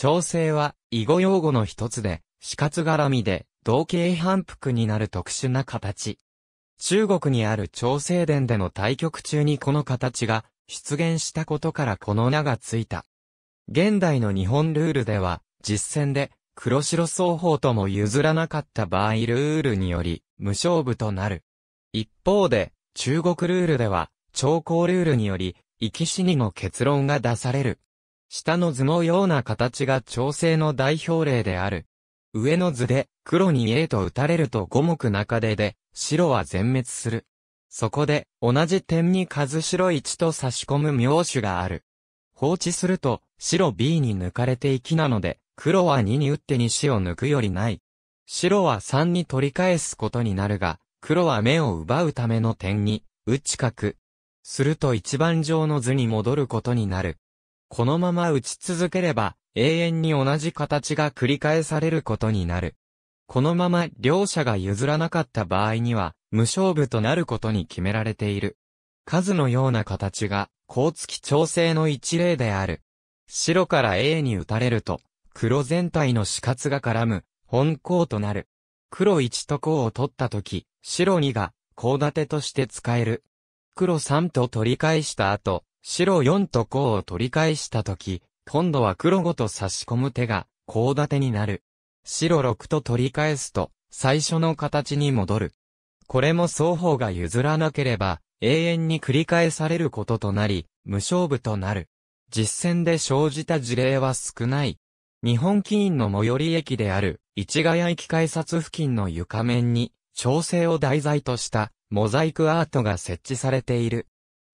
調整は、囲碁用語の一つで、死活絡みで、同型反復になる特殊な形。中国にある調整殿での対局中にこの形が出現したことからこの名がついた。現代の日本ルールでは、実戦で黒白双方とも譲らなかった場合ルールにより無勝負となる。一方で、中国ルールでは、長考ルールにより、生き死にの結論が出される。下の図のような形が調整の代表例である。上の図で、黒に A と打たれると五目中でで、白は全滅する。そこで、同じ点に数白1と差し込む妙手がある。放置すると、白 B に抜かれていきなので、黒は2に打って子を抜くよりない。白は3に取り返すことになるが、黒は目を奪うための点に、打ち角。すると一番上の図に戻ることになる。このまま打ち続ければ、永遠に同じ形が繰り返されることになる。このまま両者が譲らなかった場合には、無勝負となることに決められている。数のような形が、高月調整の一例である。白から A に打たれると、黒全体の死活が絡む、本項となる。黒1と項を取ったとき、白2が、項立てとして使える。黒3と取り返した後、白4と甲を取り返したとき、今度は黒5と差し込む手が、甲立てになる。白6と取り返すと、最初の形に戻る。これも双方が譲らなければ、永遠に繰り返されることとなり、無勝負となる。実戦で生じた事例は少ない。日本棋院の最寄り駅である、市ヶ谷駅改札付近の床面に、調整を題材とした、モザイクアートが設置されている。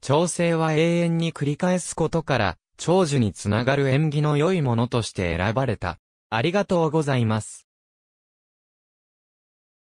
調整は永遠に繰り返すことから、長寿につながる縁起の良いものとして選ばれた。ありがとうございます。